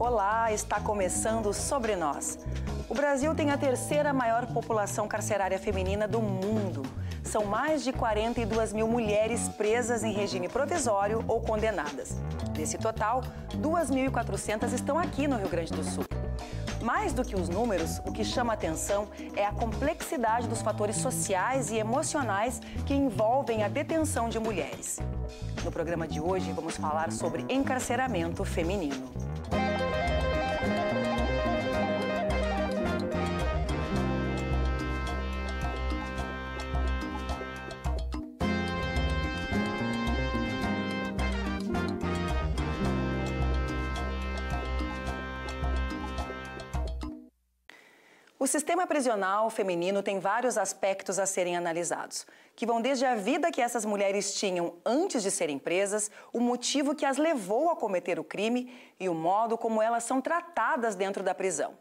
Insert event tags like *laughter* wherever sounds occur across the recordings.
Olá, está começando Sobre Nós. O Brasil tem a terceira maior população carcerária feminina do mundo. São mais de 42 mil mulheres presas em regime provisório ou condenadas. Desse total, 2.400 estão aqui no Rio Grande do Sul. Mais do que os números, o que chama atenção é a complexidade dos fatores sociais e emocionais que envolvem a detenção de mulheres. No programa de hoje, vamos falar sobre encarceramento feminino. sistema prisional feminino tem vários aspectos a serem analisados, que vão desde a vida que essas mulheres tinham antes de serem presas, o motivo que as levou a cometer o crime e o modo como elas são tratadas dentro da prisão.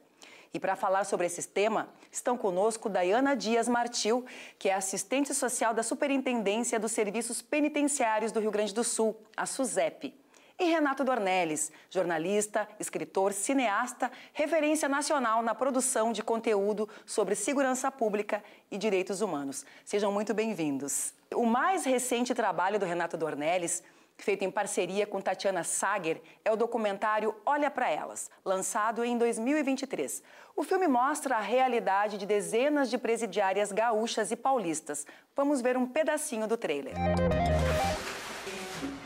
E para falar sobre esse tema, estão conosco Dayana Dias Martil, que é assistente social da Superintendência dos Serviços Penitenciários do Rio Grande do Sul, a SUSEP e Renato Dornelles, jornalista, escritor, cineasta, referência nacional na produção de conteúdo sobre segurança pública e direitos humanos. Sejam muito bem-vindos. O mais recente trabalho do Renato Dornelles feito em parceria com Tatiana Sager, é o documentário Olha para Elas, lançado em 2023. O filme mostra a realidade de dezenas de presidiárias gaúchas e paulistas. Vamos ver um pedacinho do trailer.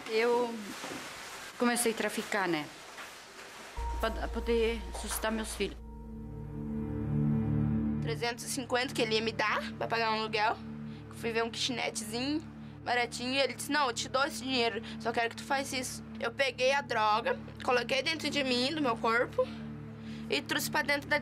Eu comecei a traficar, né? Para poder sustentar meus filhos. 350 que ele ia me dar para pagar um aluguel. Eu fui ver um kitnetzinho baratinho. E ele disse: Não, eu te dou esse dinheiro, só quero que tu faça isso. Eu peguei a droga, coloquei dentro de mim, do meu corpo, e trouxe para dentro da,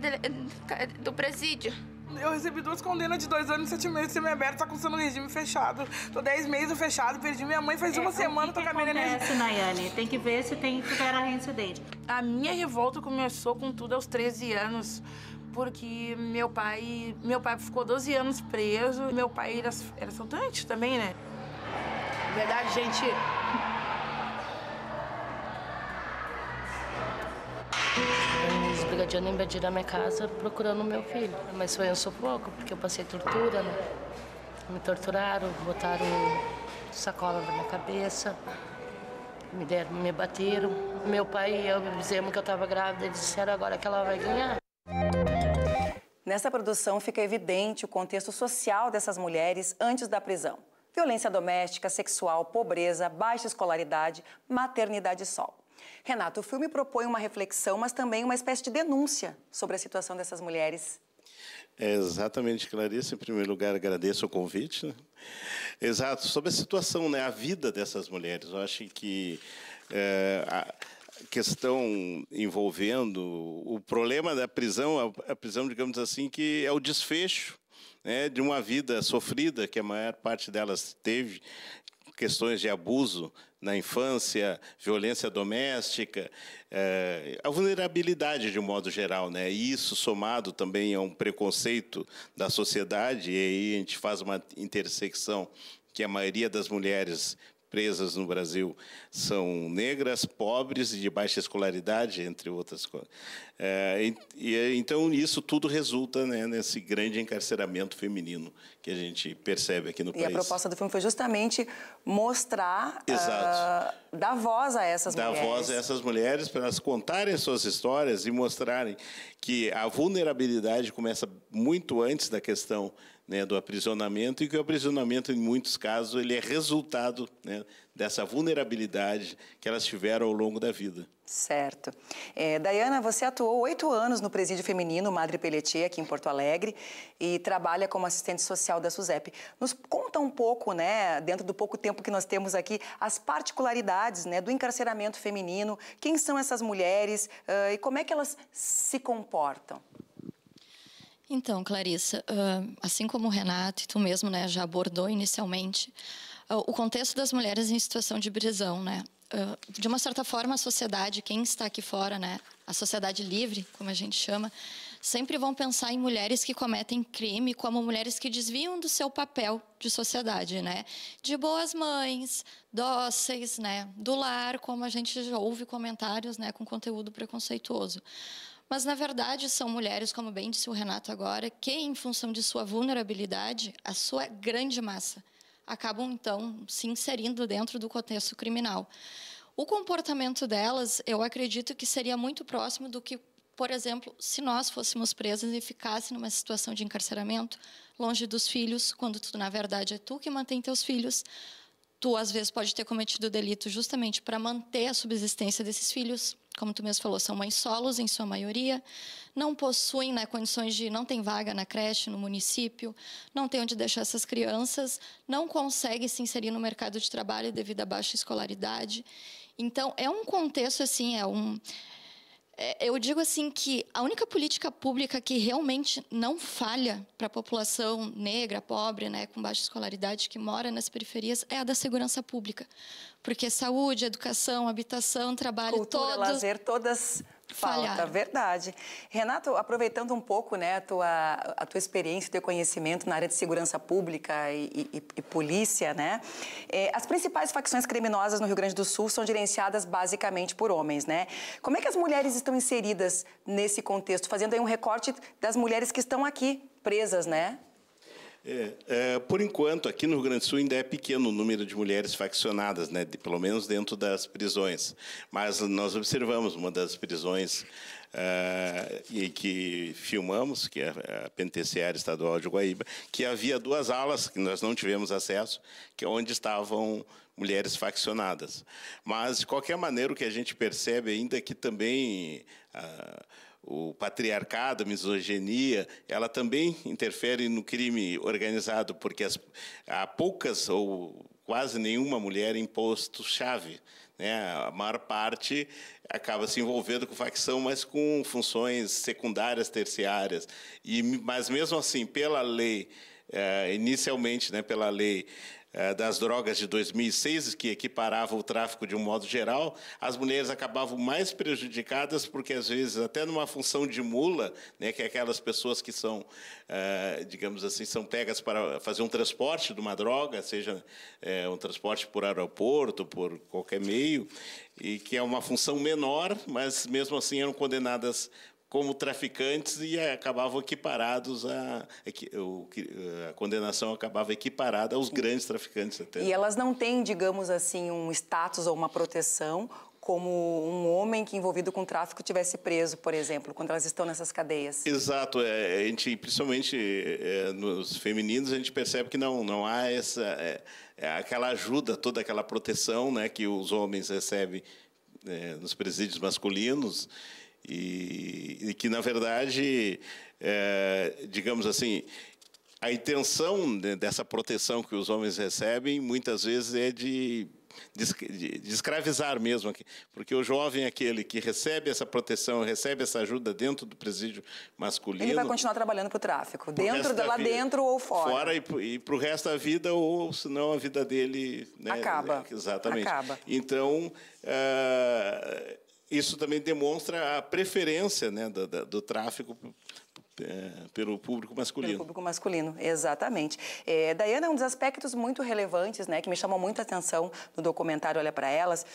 do presídio. Eu recebi duas condenas de dois anos e sete meses semi-aberto, tá cursando regime fechado. Tô dez meses fechado, perdi minha mãe faz é, uma semana, tô com a acontece, Nayane? Tem que ver se tem que superar a incidente. A minha revolta começou com tudo aos 13 anos porque meu pai, meu pai ficou 12 anos preso. Meu pai era, era também, né? É verdade, gente. *laughs* Os brigadianos invadiram a minha casa procurando o meu filho. Mas foi um sufoco, porque eu passei tortura, né? Me torturaram, botaram sacola na minha cabeça, me deram, me bateram. Meu pai e eu dizemos que eu estava grávida, eles disseram agora que ela vai ganhar. Nessa produção fica evidente o contexto social dessas mulheres antes da prisão. Violência doméstica, sexual, pobreza, baixa escolaridade, maternidade solo. Renato, o filme propõe uma reflexão, mas também uma espécie de denúncia sobre a situação dessas mulheres. É exatamente, Clarice. Em primeiro lugar, agradeço o convite. Né? Exato, sobre a situação, né, a vida dessas mulheres. Eu acho que é, a questão envolvendo o problema da prisão, a prisão, digamos assim, que é o desfecho né, de uma vida sofrida que a maior parte delas teve, questões de abuso na infância, violência doméstica, é, a vulnerabilidade de um modo geral, né? E isso somado também a um preconceito da sociedade, e aí a gente faz uma intersecção que a maioria das mulheres presas no Brasil são negras, pobres e de baixa escolaridade, entre outras coisas. É, eh, e, então, isso tudo resulta né, nesse grande encarceramento feminino que a gente percebe aqui no e país. E a proposta do filme foi justamente mostrar, uh, dar voz a essas dar mulheres. Dar voz a essas mulheres para elas contarem suas histórias e mostrarem que a vulnerabilidade começa muito antes da questão né, do aprisionamento e que o aprisionamento, em muitos casos, ele é resultado né, dessa vulnerabilidade que elas tiveram ao longo da vida. Certo. É, Dayana, você atuou oito anos no presídio feminino Madre Pelletier, aqui em Porto Alegre, e trabalha como assistente social da SUSEP. Nos conta um pouco, né, dentro do pouco tempo que nós temos aqui, as particularidades né, do encarceramento feminino, quem são essas mulheres uh, e como é que elas se comportam. Então, Clarissa, ah, assim como o Renato e tu mesmo né, já abordou inicialmente, ah, o contexto das mulheres em situação de prisão, né? Ah, de uma certa forma, a sociedade, quem está aqui fora, né, a sociedade livre, como a gente chama, sempre vão pensar em mulheres que cometem crime como mulheres que desviam do seu papel de sociedade, né? De boas mães, dóceis, né? Do lar, como a gente já ouve comentários, né, com conteúdo preconceituoso. Mas, na verdade, são mulheres, como bem disse o Renato agora, que, em função de sua vulnerabilidade, a sua grande massa, acabam, então, se inserindo dentro do contexto criminal. O comportamento delas, eu acredito que seria muito próximo do que, por exemplo, se nós fôssemos presas e ficasse numa situação de encarceramento, longe dos filhos, quando tu, na verdade é tu que mantém teus filhos, tu às vezes pode ter cometido delito justamente para manter a subsistência desses filhos, como tu mesmo falou, são mães solos em sua maioria, não possuem né, condições de, não tem vaga na creche, no município, não tem onde deixar essas crianças, não conseguem se inserir no mercado de trabalho devido à baixa escolaridade. Então, é um contexto, assim, é um é, eu digo assim que a única política pública que realmente não falha para a população negra, pobre, né, com baixa escolaridade que mora nas periferias é a da segurança pública, porque saúde, educação, habitação, trabalho, Cultura, todos, lazer, todas Falharam. Falta, verdade. Renato, aproveitando um pouco né, a, tua, a tua experiência, teu conhecimento na área de segurança pública e, e, e polícia, né? É, as principais facções criminosas no Rio Grande do Sul são gerenciadas basicamente por homens, né? Como é que as mulheres estão inseridas nesse contexto? Fazendo aí um recorte das mulheres que estão aqui presas, né? É, é, por enquanto, aqui no Rio Grande do Sul ainda é pequeno o número de mulheres faccionadas, né, de, pelo menos dentro das prisões. Mas nós observamos uma das prisões é, e que filmamos, que é a Penitenciária Estadual de Guaíba, que havia duas alas que nós não tivemos acesso, que é onde estavam mulheres faccionadas. Mas, de qualquer maneira, o que a gente percebe ainda é que também... Ah, o patriarcado, a misoginia, ela também interfere no crime organizado, porque as, há poucas ou quase nenhuma mulher em posto-chave. Né? A maior parte acaba se envolvendo com facção, mas com funções secundárias, terciárias. E, mas mesmo assim, pela lei, eh, inicialmente, né, pela lei eh, das drogas de 2006, que equiparava o tráfico de um modo geral, as mulheres acabavam mais prejudicadas porque às vezes até numa função de mula, né, que é aquelas pessoas que são, eh, digamos assim, são pegas para fazer um transporte de uma droga, seja eh, um transporte por aeroporto, por qualquer meio, e que é uma função menor, mas mesmo assim eram condenadas como traficantes e é, acabavam equiparados a, a condenação acabava equiparada aos grandes traficantes até. E elas não têm, digamos assim, um status ou uma proteção como um homem que envolvido com tráfico tivesse preso, por exemplo, quando elas estão nessas cadeias. Exato, é, é a gente principalmente é, nos femininos a gente percebe que não não há essa é, é aquela ajuda, toda aquela proteção, né, que os homens recebem nos presídios masculinos. E, e que, na verdade, é, digamos assim, a intenção dessa proteção que os homens recebem muitas vezes é de, de, de escravizar mesmo, porque o jovem é aquele que recebe essa proteção, recebe essa ajuda dentro do presídio masculino. Ele vai continuar trabalhando para o tráfico, dentro lá vida, dentro ou fora. Fora e, e para o resto da vida ou senão a vida dele né, acaba. Exatamente. Acaba. Então uh, isso também demonstra a preferência né, do, do tráfico é, pelo público masculino. Pelo público masculino, exatamente. É, Dayana, é um dos aspectos muito relevantes, né, que me chamou muita atenção no documentário Olha para Elas,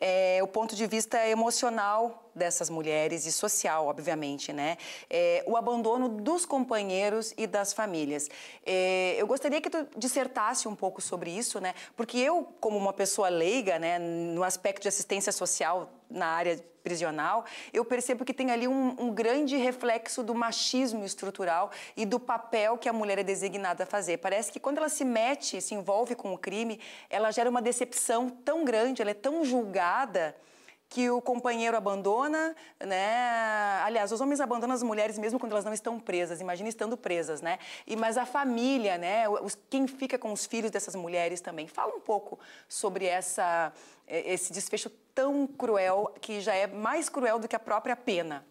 é, o ponto de vista emocional dessas mulheres e social, obviamente, né? É, o abandono dos companheiros e das famílias. É, eu gostaria que tu dissertasse um pouco sobre isso, né? Porque eu, como uma pessoa leiga, né, no aspecto de assistência social na área prisional, eu percebo que tem ali um, um, grande reflexo do machismo estrutural e do papel que a mulher é designada a fazer. Parece que quando ela se mete, se envolve com o crime, ela gera uma decepção tão grande, ela é tão julgada que o companheiro abandona, né? Aliás, os homens abandonam as mulheres mesmo quando elas não estão presas. Imagina estando presas, né? E mas a família, né? Os, quem fica com os filhos dessas mulheres também. Fala um pouco sobre essa esse desfecho tão cruel que já é mais cruel do que a própria pena.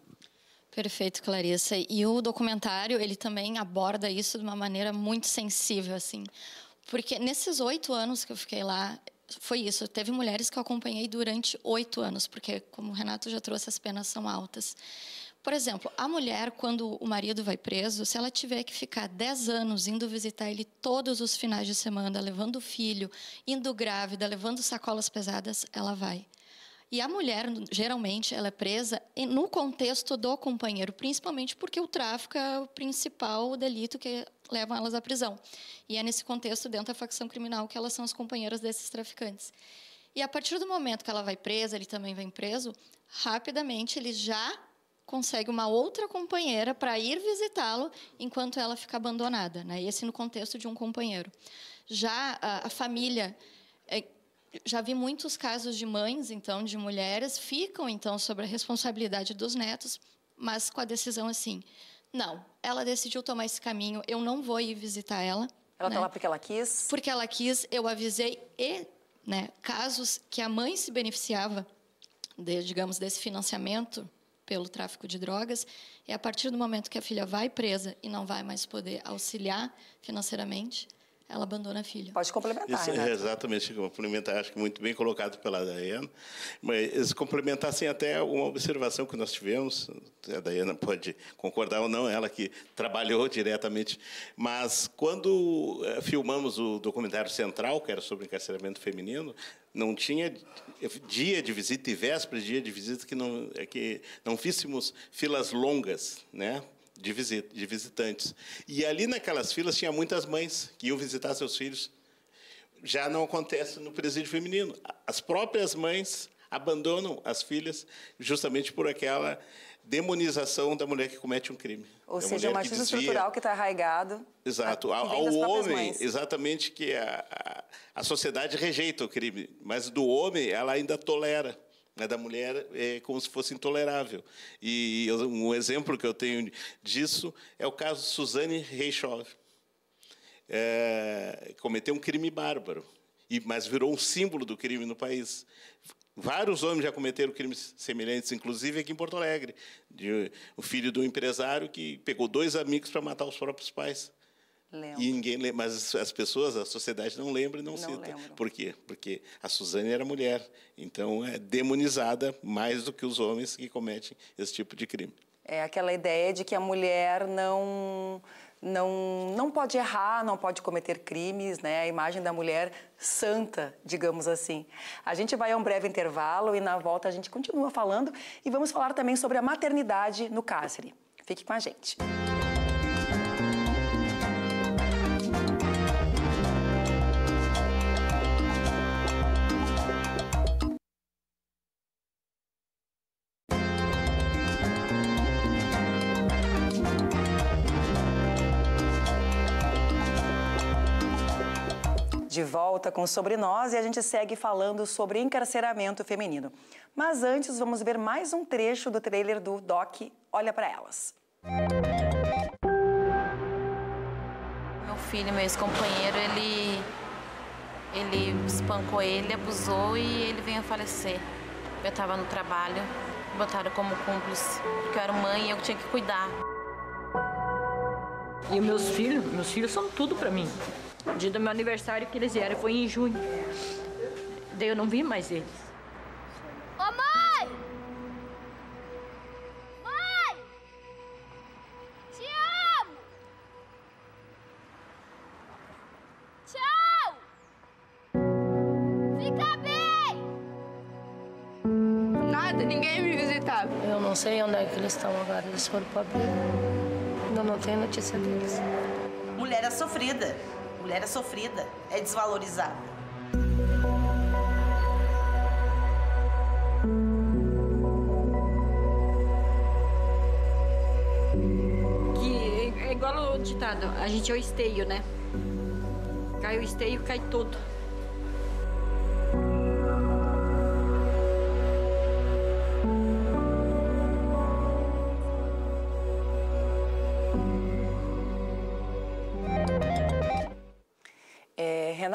Perfeito, Clarissa. E o documentário ele também aborda isso de uma maneira muito sensível, assim, porque nesses oito anos que eu fiquei lá foi isso. Teve mulheres que eu acompanhei durante oito anos, porque, como o Renato já trouxe, as penas são altas. Por exemplo, a mulher, quando o marido vai preso, se ela tiver que ficar dez anos indo visitar ele todos os finais de semana, levando o filho, indo grávida, levando sacolas pesadas, ela vai. E a mulher, geralmente, ela é presa no contexto do companheiro, principalmente porque o tráfico é o principal delito que levam elas à prisão. E é nesse contexto, dentro da facção criminal, que elas são as companheiras desses traficantes. E a partir do momento que ela vai presa, ele também vem preso, rapidamente ele já consegue uma outra companheira para ir visitá-lo enquanto ela fica abandonada, né? Esse no contexto de um companheiro. Já a, família é, já vi muitos casos de mães, então, de mulheres, ficam, então, sobre a responsabilidade dos netos, mas com a decisão assim: não, ela decidiu tomar esse caminho, eu não vou ir visitar ela. Ela está né? lá porque ela quis? Porque ela quis, eu avisei, e né, casos que a mãe se beneficiava, de, digamos, desse financiamento pelo tráfico de drogas, é a partir do momento que a filha vai presa e não vai mais poder auxiliar financeiramente ela abandona a filha. Pode complementar, Isso, Renato. Exatamente, complementar, acho que muito bem colocado pela Dayana. Mas eh, complementar, assim, até uma observação que nós tivemos, a Dayana pode concordar ou não, ela que trabalhou diretamente, mas quando eh, filmamos o documentário central, que era sobre encarceramento feminino, não tinha dia de visita e véspera de dia de visita que não, eh, que não físsemos filas longas, né? de, de visitantes. E ali naquelas filas tinha muitas mães que iam visitar seus filhos. Já não acontece no presídio feminino. As próprias mães abandonam as filhas justamente por aquela demonização da mulher que comete um crime. Ou da seja, o machismo estrutural que está arraigado. Exato. A, ao homem, mães. exatamente, que a, a, a sociedade rejeita o crime, mas do homem ela ainda tolera. Né, da mulher é como se fosse intolerável. E eu, um exemplo que eu tenho disso é o caso de Suzane Reichov. É, cometeu um crime bárbaro, e, mas virou um símbolo do crime no país. Vários homens já cometeram crimes semelhantes, inclusive aqui em Porto Alegre. De, o filho de um empresário que pegou dois amigos para matar os próprios pais. Lembro. E ninguém lembra, mas as pessoas, a sociedade não lembra e não, não cita. Lembro. Por quê? Porque a Suzane era mulher, então é demonizada mais do que os homens que cometem esse tipo de crime. É aquela ideia de que a mulher não não não pode errar, não pode cometer crimes, né? A imagem da mulher santa, digamos assim. A gente vai a um breve intervalo e na volta a gente continua falando e vamos falar também sobre a maternidade no cárcere. Fique com a gente. Música volta com Sobre Nós e a gente segue falando sobre encarceramento feminino. Mas antes, vamos ver mais um trecho do trailer do Doc Olha para Elas. Meu filho, meu ex-companheiro, ele, ele espancou ele, abusou e ele veio a falecer. Eu estava no trabalho, botaram como cúmplice, porque eu era mãe e eu tinha que cuidar. E meus filhos, meus filhos são tudo para mim. O dia do meu aniversário que eles vieram foi em junho. Daí eu não vi mais eles. Ô, mãe! Mãe! Te amo! Tchau! Fica bem! Nada, ninguém me visitava. Eu não sei onde é que eles estão agora. Eles foram pra Ainda não tenho notícia deles. Mulher é sofrida. Mulher é sofrida, é desvalorizada. Que é, é igual o ditado, a gente é o esteio, né? Cai o esteio, cai tudo.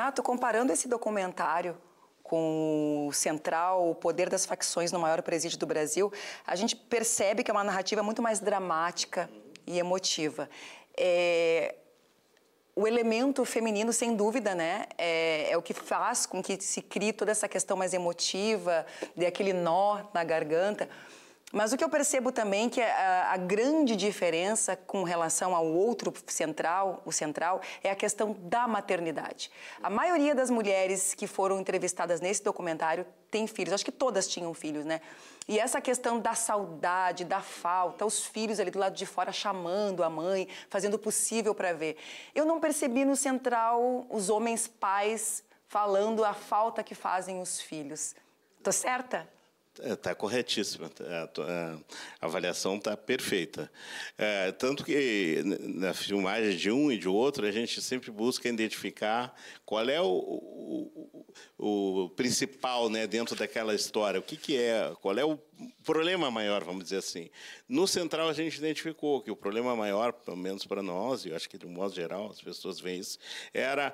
Renato, comparando esse documentário com o central, o poder das facções no maior presídio do Brasil, a gente percebe que é uma narrativa muito mais dramática e emotiva. É... O elemento feminino, sem dúvida, né, é... é, o que faz com que se crie toda essa questão mais emotiva, de aquele nó na garganta. Mas o que eu percebo também que a, a, grande diferença com relação ao outro central, o central, é a questão da maternidade. A maioria das mulheres que foram entrevistadas nesse documentário tem filhos. Acho que todas tinham filhos, né? E essa questão da saudade, da falta, os filhos ali do lado de fora chamando a mãe, fazendo o possível para ver. Eu não percebi no central os homens pais falando a falta que fazem os filhos. Tô certa? Está é, corretíssima. É, é, a, avaliação está perfeita. É, tanto que na filmagem de um e de outro, a gente sempre busca identificar qual é o, o, o principal né, dentro daquela história. O que, que é? Qual é o problema maior, vamos dizer assim. No central, a gente identificou que o problema maior, pelo menos para nós, e eu acho que de um modo geral as pessoas veem isso, era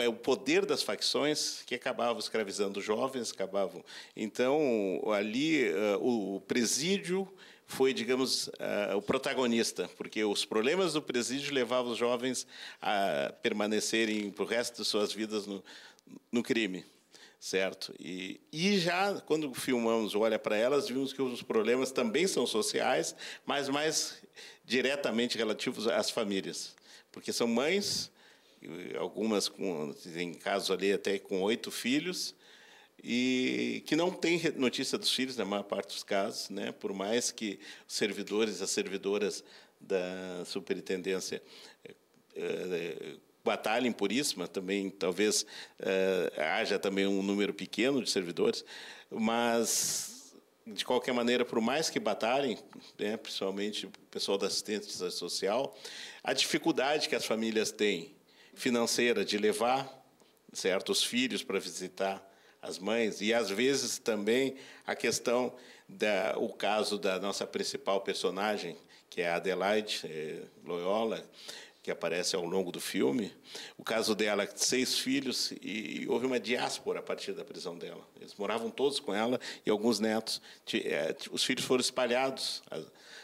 é, o poder das facções que acabavam escravizando jovens, acabavam. Então, ali, eh, o presídio foi, digamos, eh, o protagonista, porque os problemas do presídio levavam os jovens a permanecerem para o resto de suas vidas no, no crime certo? E, e já quando filmamos Olha para Elas, vimos que os problemas também são sociais, mas mais diretamente relativos às famílias, porque são mães, eh, algumas com, em casos ali até com oito filhos, e que não tem notícia dos filhos na maior parte dos casos, né? Por mais que os servidores, as servidoras da superintendência eh, eh, batalhem por isso, mas também talvez uh, haja também um número pequeno de servidores, mas de qualquer maneira, por mais que batalhem, né, principalmente o pessoal da assistência social, a dificuldade que as famílias têm financeira de levar certos filhos para visitar as mães e às vezes também a questão da o caso da nossa principal personagem que é a Adelaide é, Loyola que aparece ao longo do filme. O caso dela, seis filhos, e houve uma diáspora a partir da prisão dela. Eles moravam todos com ela e alguns netos. É, os filhos foram espalhados,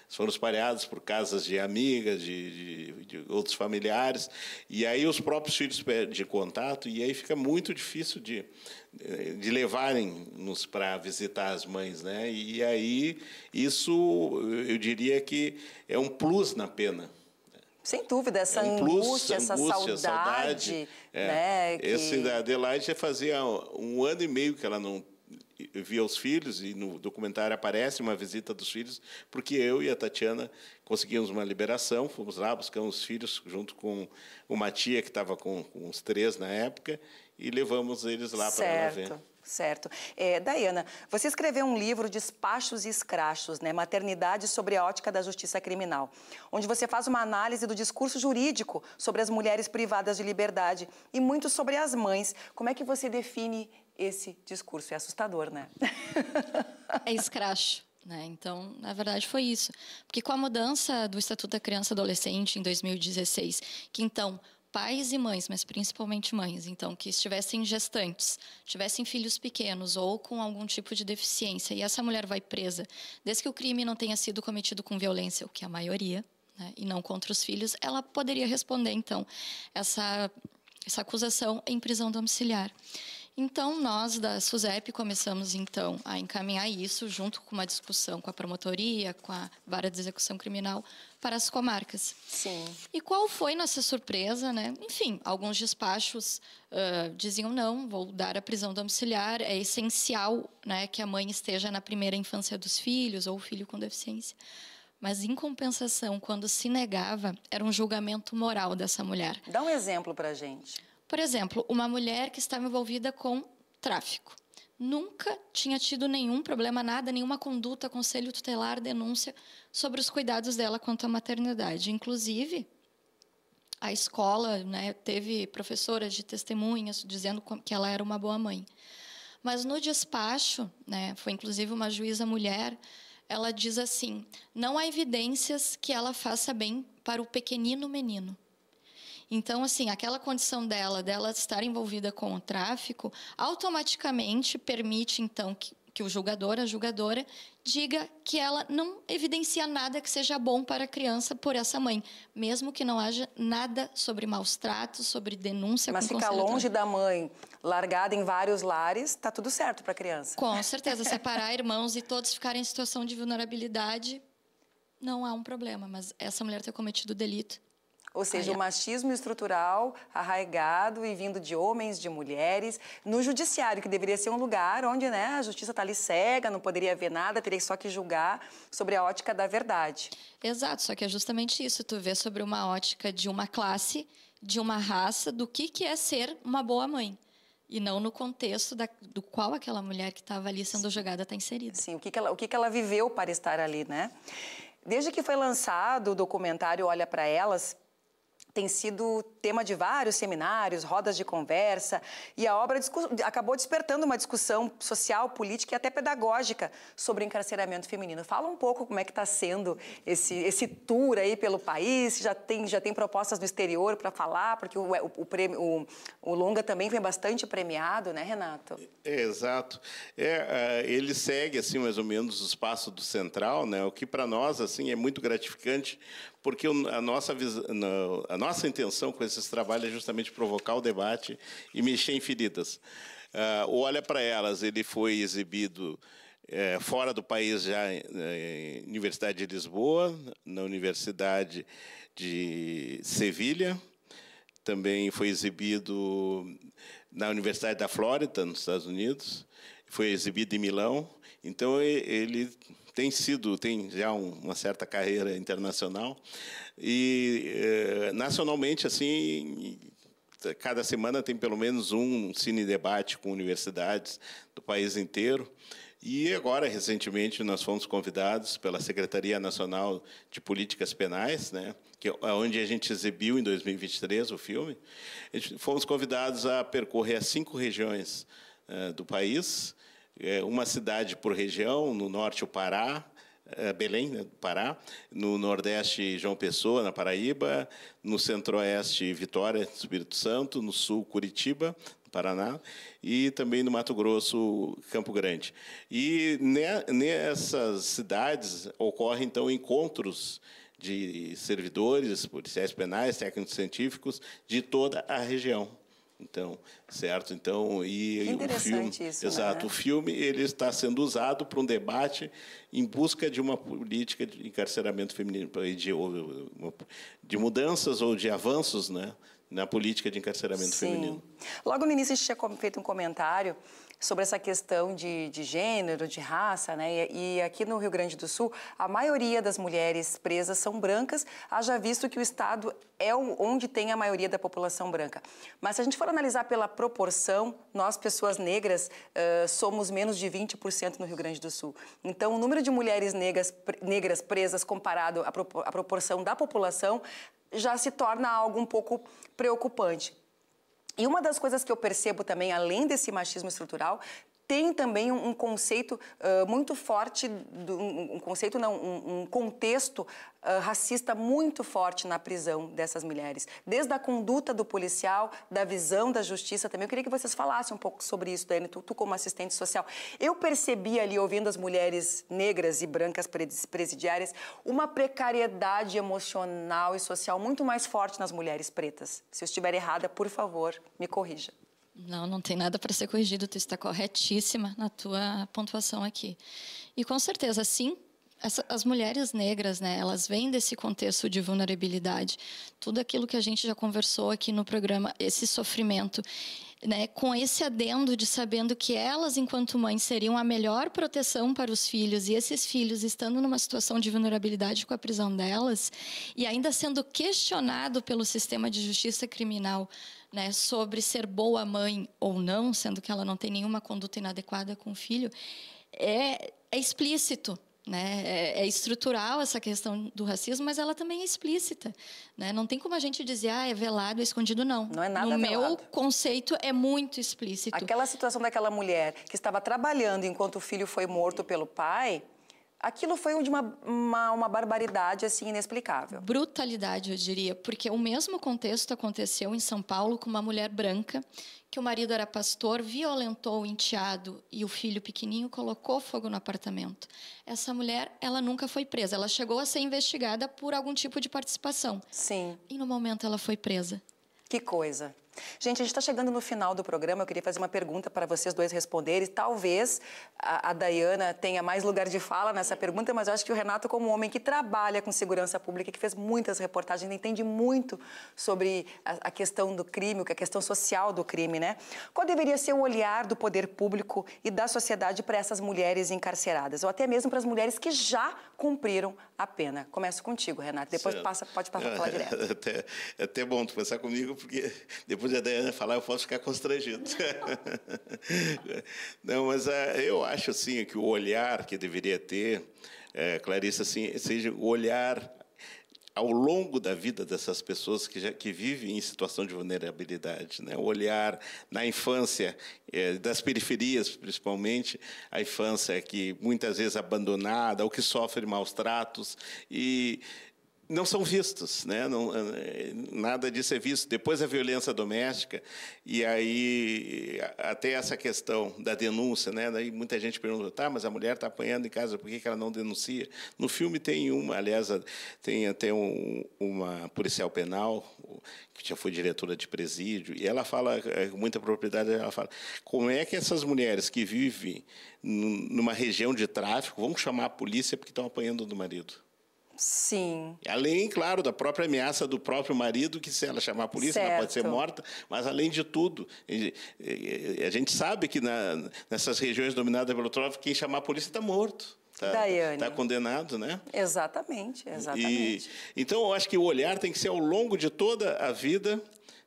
foram espalhados por casas de amigas, de, de, de outros familiares, e aí os próprios filhos perdem contato, e aí fica muito difícil de, de levarem-nos para visitar as mães. Né? E aí isso, eu diria que é um plus na pena sem dúvida, essa é um plus, angústia, essa angústia, saudade. saudade é. né, que... Esse, a Adelaide fazia um ano e meio que ela não via os filhos, e no documentário aparece uma visita dos filhos, porque eu e a Tatiana conseguimos uma liberação, fomos lá, buscamos os filhos junto com uma tia que estava com, com os três na época, e levamos eles lá para ela ver. Certo. É, Dayana, você escreveu um livro, Despachos e Escrachos, né? Maternidade sobre a ótica da justiça criminal, onde você faz uma análise do discurso jurídico sobre as mulheres privadas de liberdade e muito sobre as mães. Como é que você define esse discurso? É assustador, né? *laughs* É escracho. Né? Então, na verdade, foi isso. Porque com a mudança do Estatuto da Criança e Adolescente em 2016, que então pais e mães, mas principalmente mães, então, que estivessem gestantes, tivessem filhos pequenos ou com algum tipo de deficiência, e essa mulher vai presa, desde que o crime não tenha sido cometido com violência, o que é a maioria, né, e não contra os filhos, ela poderia responder, então, essa, essa acusação em prisão domiciliar. Então, nós da SUSEP começamos, então, a encaminhar isso junto com uma discussão com a promotoria, com a vara de execução criminal, para as comarcas. Sim. E qual foi nossa surpresa, né? Enfim, alguns despachos uh, diziam, não, vou dar a prisão domiciliar, é essencial né, que a mãe esteja na primeira infância dos filhos ou o filho com deficiência. Mas, em compensação, quando se negava, era um julgamento moral dessa mulher. Dá um exemplo para gente. gente. Por exemplo, uma mulher que estava envolvida com tráfico. Nunca tinha tido nenhum problema, nada, nenhuma conduta, conselho tutelar, denúncia sobre os cuidados dela quanto à maternidade. Inclusive, a escola né, teve professoras de testemunhas dizendo que ela era uma boa mãe. Mas no despacho, né, foi inclusive uma juíza mulher, ela diz assim: não há evidências que ela faça bem para o pequenino menino. Então, assim, aquela condição dela, dela estar envolvida com o tráfico, automaticamente permite, então, que, que o julgador, a julgadora, diga que ela não evidencia nada que seja bom para a criança por essa mãe, mesmo que não haja nada sobre maus tratos, sobre denúncia. Mas ficar longe da mãe, largada em vários lares, está tudo certo para a criança. Com *laughs* certeza, separar irmãos e todos ficarem em situação de vulnerabilidade, não há um problema. Mas essa mulher ter cometido delito ou seja, Ai, o é. machismo estrutural arraigado e vindo de homens, de mulheres, no judiciário, que deveria ser um lugar onde né, a justiça está ali cega, não poderia ver nada, teria só que julgar sobre a ótica da verdade. Exato, só que é justamente isso, tu vê sobre uma ótica de uma classe, de uma raça, do que, que é ser uma boa mãe e não no contexto da, do qual aquela mulher que estava ali sendo jogada está inserida. Sim, o que, que, ela, o que, que ela viveu para estar ali, né? Desde que foi lançado o documentário Olha para Elas, tem sido tema de vários seminários, rodas de conversa, e a obra acabou despertando uma discussão social, política e até pedagógica sobre encarceramento feminino. Fala um pouco como é que está sendo esse, esse tour aí pelo país, já tem, já tem propostas do exterior para falar, porque o, o, prêmio, o, o, Longa também vem bastante premiado, né, Renato? É, exato. É, é ele segue, assim, mais ou menos os passos do Central, né, o que para nós, assim, é muito gratificante, porque a nossa, a nossa intenção com esses trabalhos é justamente provocar o debate e mexer em feridas. Uh, Olha para Elas, ele foi exibido é, fora do país já na Universidade de Lisboa, na Universidade de Sevilha, também foi exibido na Universidade da Flórida, nos Estados Unidos, foi exibido em Milão. Então ele tem sido, tem já um, uma certa carreira internacional e eh, nacionalmente assim cada semana tem pelo menos um cine debate com universidades do país inteiro. E agora, recentemente, nós fomos convidados pela Secretaria Nacional de Políticas Penais, né, que, é onde a gente exibiu em 2023 o filme. Gente, fomos convidados a percorrer as cinco regiões uh, do país é, uma cidade por região, no norte o Pará, é, Belém, né, Pará, no Nordeste, João Pessoa, na Paraíba, no Centro-Oeste, Vitória, Espírito Santo, no Sul, Curitiba, no Paraná, e também no Mato Grosso, Campo Grande. E nessas cidades ocorrem, então, encontros de servidores, policiais penais, técnicos científicos de toda a região. Então, certo? Então, e o filme, isso, né? exato, né? o filme ele está sendo usado para um debate em busca de uma política de encarceramento feminino de, de mudanças ou de avanços, né, na política de encarceramento Sim. feminino. Logo no início a gente tinha feito um comentário sobre essa questão de, de gênero, de raça, né? E, e, aqui no Rio Grande do Sul, a maioria das mulheres presas são brancas, haja visto que o Estado é onde tem a maioria da população branca. Mas se a gente for analisar pela proporção, nós, pessoas negras, uh, somos menos de 20% no Rio Grande do Sul. Então, o número de mulheres negras, negras presas comparado à, à proporção da população já se torna algo um pouco preocupante. E uma das coisas que eu percebo também, além desse machismo estrutural, tem também um, conceito uh, muito forte, do, um, um, conceito não, um, um contexto uh, racista muito forte na prisão dessas mulheres. Desde a conduta do policial, da visão da justiça também. Eu queria que vocês falassem um pouco sobre isso, Dani, tu, tu como assistente social. Eu percebi ali, ouvindo as mulheres negras e brancas presidiárias, uma precariedade emocional e social muito mais forte nas mulheres pretas. Se eu estiver errada, por favor, me corrija. Não, não tem nada para ser corrigido, tu está corretíssima na tua pontuação aqui. E com certeza, sim, essa, as mulheres negras, né, elas vêm desse contexto de vulnerabilidade. Tudo aquilo que a gente já conversou aqui no programa, esse sofrimento, né, com esse adendo de sabendo que elas, enquanto mães, seriam a melhor proteção para os filhos, e esses filhos estando numa situação de vulnerabilidade com a prisão delas, e ainda sendo questionado pelo sistema de justiça criminal né, sobre ser boa mãe ou não, sendo que ela não tem nenhuma conduta inadequada com o filho, é, é explícito né? É, é, estrutural essa questão do racismo, mas ela também é explícita. Né? Não tem como a gente dizer, ah, é velado, é escondido, não. Não é nada No velado. meu conceito, é muito explícito. Aquela situação daquela mulher que estava trabalhando enquanto o filho foi morto pelo pai, Aquilo foi uma, uma, uma, barbaridade, assim, inexplicável. Brutalidade, eu diria, porque o mesmo contexto aconteceu em São Paulo com uma mulher branca, que o marido era pastor, violentou o enteado e o filho pequenininho colocou fogo no apartamento. Essa mulher, ela nunca foi presa. Ela chegou a ser investigada por algum tipo de participação. Sim. E no momento ela foi presa. Que coisa. Gente, a gente está chegando no final do programa. Eu queria fazer uma pergunta para vocês dois responderem. Talvez a, a Dayana tenha mais lugar de fala nessa pergunta, mas eu acho que o Renato, como um homem que trabalha com segurança pública, que fez muitas reportagens, entende muito sobre a, a questão do crime, é a questão social do crime, né? Qual deveria ser o olhar do poder público e da sociedade para essas mulheres encarceradas, ou até mesmo para as mulheres que já cumpriram a pena. Começa contigo, Renato. Depois passa, pode passar para falar *laughs* direto. Até, é até bom tu pensar comigo, porque depois da Diana falar, eu posso ficar constrangido. *laughs* Não, mas ah, eu acho assim que o olhar que deveria ter, é, assim, seja o olhar ao longo da vida dessas pessoas que, já, que vivem em situação de vulnerabilidade. Né? O olhar na infância, é, das periferias principalmente, a infância que muitas vezes é abandonada, ou que sofre maus tratos, e não são vistos, né? Não, eh, nada disso é visto. Depois a violência doméstica e aí até essa questão da denúncia, né? Daí muita gente pergunta, tá, mas a mulher está apanhando em casa, por que, que ela não denuncia? No filme tem uma, aliás, tem até um, uma policial penal que já foi diretora de presídio e ela fala eh, com muita propriedade, ela fala, como é que essas mulheres que vivem numa região de tráfico vão chamar a polícia porque estão apanhando do marido? Sim. Além, claro, da própria ameaça do próprio marido, que se ela chamar a polícia, certo. ela pode ser morta, mas além de tudo, a gente sabe que na, nessas regiões dominadas pelo tráfico, quem chamar a polícia está morto. Está tá condenado, né? Exatamente, exatamente. E, então, eu acho que o olhar tem que ser ao longo de toda a vida,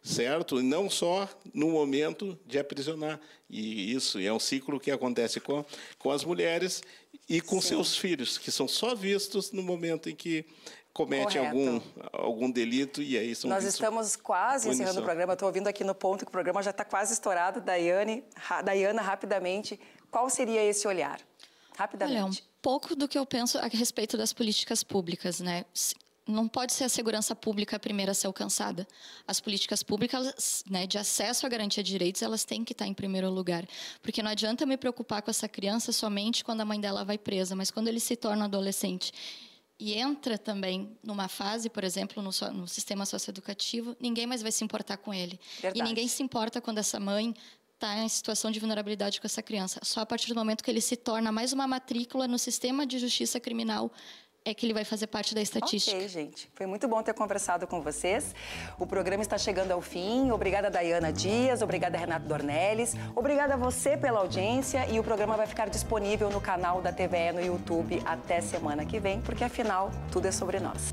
certo? E não só no momento de aprisionar. E isso e é um ciclo que acontece com, com as mulheres e com Sim. seus filhos, que são só vistos no momento em que cometem algum, algum delito e aí são Nós estamos quase punição. encerrando o programa, estou ouvindo aqui no ponto que o programa já está quase estourado. Daiane, Daiana, rapidamente, qual seria esse olhar? Rapidamente. Olha, um pouco do que eu penso a respeito das políticas públicas, né? não pode ser a segurança pública a primeira a ser alcançada. As políticas públicas né, de acesso à garantia de direitos, elas têm que estar em primeiro lugar. Porque não adianta me preocupar com essa criança somente quando a mãe dela vai presa, mas quando ele se torna adolescente e entra também numa fase, por exemplo, no, so, no sistema socioeducativo, ninguém mais vai se importar com ele. Verdade. E ninguém se importa quando essa mãe está em situação de vulnerabilidade com essa criança. Só a partir do momento que ele se torna mais uma matrícula no sistema de justiça criminal é que ele vai fazer parte da estatística. Ok, gente. Foi muito bom ter conversado com vocês. O programa está chegando ao fim. Obrigada, Dayana Dias. Obrigada, Renato Dornelles. Obrigada a você pela audiência. E o programa vai ficar disponível no canal da TVE no YouTube até semana que vem, porque afinal, tudo é sobre nós.